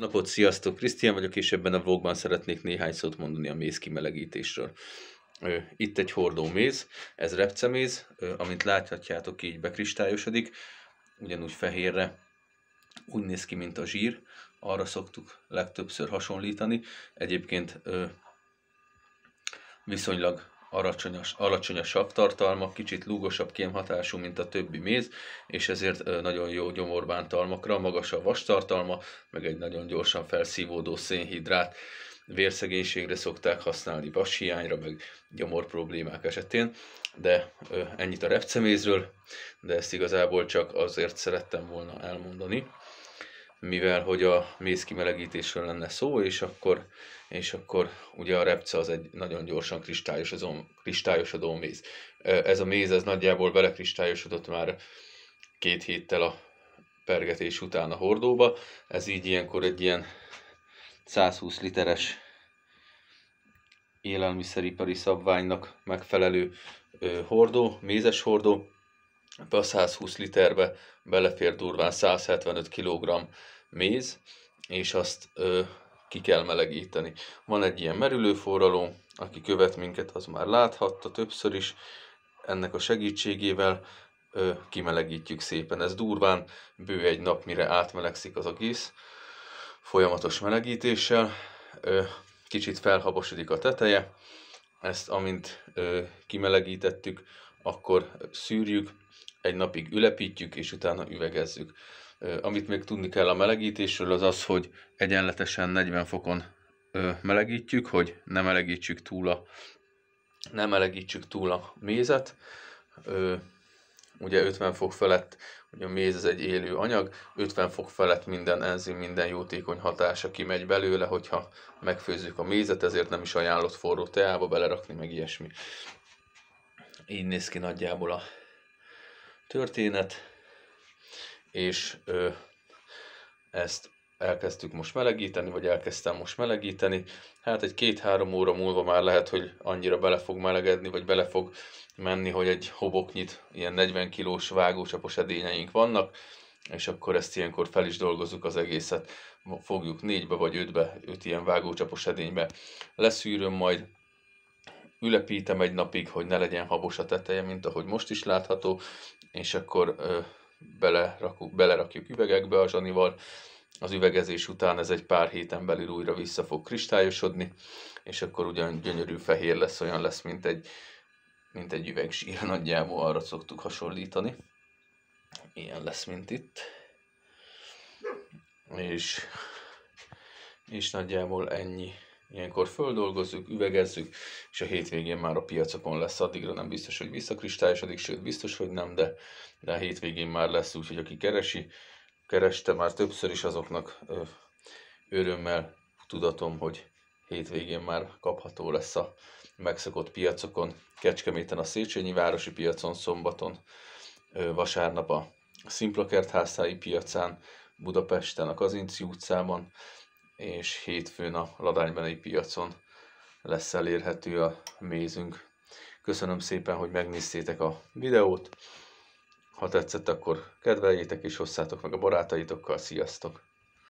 napot, sziasztok! Krisztián vagyok, és ebben a vlogban szeretnék néhány szót mondani a méz kimelegítésről. Itt egy hordó méz, ez repceméz, amint láthatjátok így bekristályosodik, ugyanúgy fehérre, úgy néz ki, mint a zsír, arra szoktuk legtöbbször hasonlítani. Egyébként viszonylag alacsonyos, alacsony a savtartalma, kicsit lúgosabb kémhatású, mint a többi méz, és ezért nagyon jó gyomorbántalmakra, magas a vastartalma, meg egy nagyon gyorsan felszívódó szénhidrát vérszegénységre szokták használni, vashiányra, meg gyomor problémák esetén, de ennyit a repcemézről, de ezt igazából csak azért szerettem volna elmondani mivel hogy a mézkimelegítésről lenne szó, és akkor, és akkor ugye a repce az egy nagyon gyorsan kristályosodó, kristályosodó méz. Ez a méz, ez nagyjából belekristályosodott már két héttel a pergetés után a hordóba, ez így ilyenkor egy ilyen 120 literes élelmiszeripari szabványnak megfelelő hordó, mézes hordó, Ebbe a 120 literbe belefér durván 175 kg méz, és azt ö, ki kell melegíteni. Van egy ilyen merülőforraló, aki követ minket, az már láthatta többször is. Ennek a segítségével ö, kimelegítjük szépen. Ez durván bő egy nap, mire átmelegszik az egész, folyamatos melegítéssel. Ö, kicsit felhabosodik a teteje, ezt amint ö, kimelegítettük, akkor szűrjük, egy napig ülepítjük, és utána üvegezzük. Amit még tudni kell a melegítésről, az az, hogy egyenletesen 40 fokon melegítjük, hogy ne melegítsük túl a, ne melegítsük túl a mézet. Ugye 50 fok felett, ugye a méz ez egy élő anyag, 50 fok felett minden enzim, minden jótékony hatása kimegy belőle, hogyha megfőzzük a mézet, ezért nem is ajánlott forró teába belerakni, meg ilyesmi így néz ki nagyjából a történet, és ö, ezt elkezdtük most melegíteni, vagy elkezdtem most melegíteni. Hát egy két-három óra múlva már lehet, hogy annyira bele fog melegedni, vagy bele fog menni, hogy egy hoboknyit, ilyen 40 kilós vágócsapos edényeink vannak, és akkor ezt ilyenkor fel is dolgozzuk az egészet. Fogjuk négybe vagy ötbe, öt ilyen vágócsapos edénybe. Leszűröm majd, ülepítem egy napig, hogy ne legyen habos a teteje, mint ahogy most is látható, és akkor ö, belerakjuk, belerakjuk üvegekbe a zsanival, az üvegezés után ez egy pár héten belül újra vissza fog kristályosodni, és akkor ugyan gyönyörű fehér lesz, olyan lesz, mint egy, mint egy üvegsír nagyjából arra szoktuk hasonlítani. Ilyen lesz, mint itt. És, és nagyjából ennyi. Ilyenkor földolgozzuk, üvegezzük, és a hétvégén már a piacokon lesz. Addigra nem biztos, hogy visszakristályosodik, sőt biztos, hogy nem, de, de a hétvégén már lesz úgy, hogy aki keresi, kereste már többször is azoknak ö, örömmel tudatom, hogy hétvégén már kapható lesz a megszokott piacokon, Kecskeméten a Széchenyi Városi Piacon, szombaton, ö, vasárnap a Szimplakertházszái piacán, Budapesten a Kazinci utcában, és hétfőn a Ladánybenei piacon lesz elérhető a mézünk. Köszönöm szépen, hogy megnéztétek a videót. Ha tetszett, akkor kedveljétek és osszátok meg a barátaitokkal. Sziasztok!